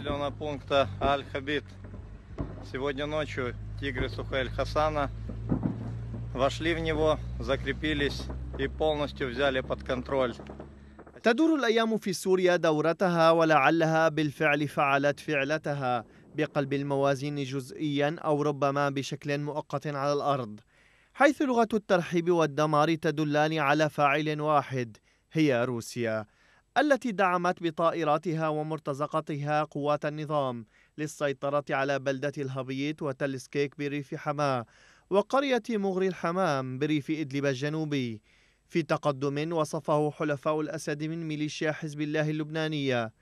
населенного пункта Аль-Хабит. Сегодня ночью тигры Сухаэль-Хасана вошли в него, закрепились и полностью взяли под контроль. تدور الأيام في سوريا دورتها ولعلها بالفعل فعلت فعلتها بقلب الموازين جزئيا أو ربما بشكل مؤقت على الأرض حيث لغة الترحيب والدمار تدلان على فاعل واحد هي روسيا التي دعمت بطائراتها ومرتزقتها قوات النظام للسيطرة على بلدة الهبيط وتل سكيك بريف حماة وقرية مغري الحمام بريف إدلب الجنوبي في تقدم وصفه حلفاء الأسد من ميليشيا حزب الله اللبنانية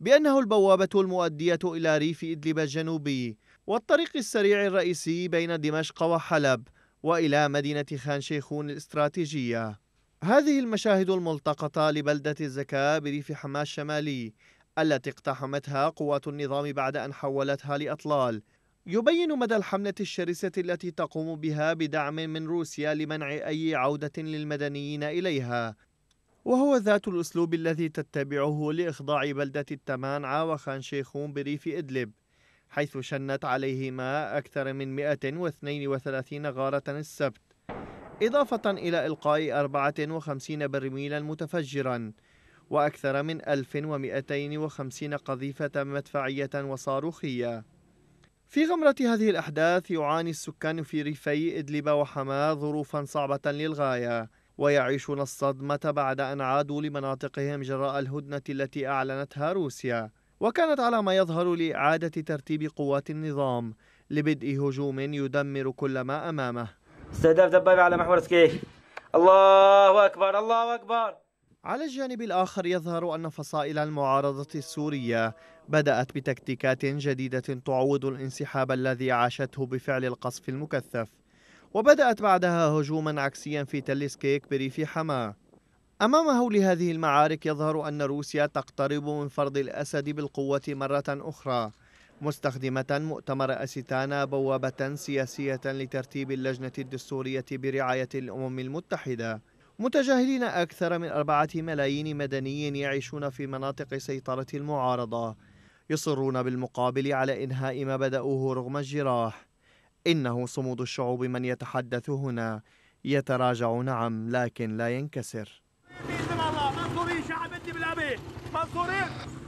بأنه البوابة المؤدية إلى ريف إدلب الجنوبي والطريق السريع الرئيسي بين دمشق وحلب وإلى مدينة خان شيخون الاستراتيجية هذه المشاهد الملتقطة لبلدة الزكاة بريف حماة الشمالي التي اقتحمتها قوات النظام بعد أن حولتها لأطلال يبين مدى الحملة الشرسة التي تقوم بها بدعم من روسيا لمنع أي عودة للمدنيين إليها وهو ذات الأسلوب الذي تتبعه لإخضاع بلدة التمانعة وخان شيخون بريف إدلب حيث شنت عليهما أكثر من 132 غارة السبت إضافة إلى إلقاء 54 برميلا متفجرا وأكثر من 1250 قذيفة مدفعية وصاروخية في غمرة هذه الأحداث يعاني السكان في ريفي إدلب وحماة ظروفا صعبة للغاية ويعيشون الصدمة بعد أن عادوا لمناطقهم جراء الهدنة التي أعلنتها روسيا وكانت على ما يظهر لإعادة ترتيب قوات النظام لبدء هجوم يدمر كل ما أمامه استهداف دبابة على محور سكيك الله أكبر الله أكبر على الجانب الآخر يظهر أن فصائل المعارضة السورية بدأت بتكتيكات جديدة تعوض الانسحاب الذي عاشته بفعل القصف المكثف وبدأت بعدها هجوما عكسيا في تل سكيك بريف حماه أمام هول هذه المعارك يظهر أن روسيا تقترب من فرض الأسد بالقوة مرة أخرى مستخدمة مؤتمر أسيتانا بوابة سياسية لترتيب اللجنة الدستورية برعاية الأمم المتحدة متجاهلين أكثر من أربعة ملايين مدني يعيشون في مناطق سيطرة المعارضة يصرون بالمقابل على إنهاء ما بدأوه رغم الجراح إنه صمود الشعوب من يتحدث هنا يتراجع نعم لكن لا ينكسر شعب بالأبي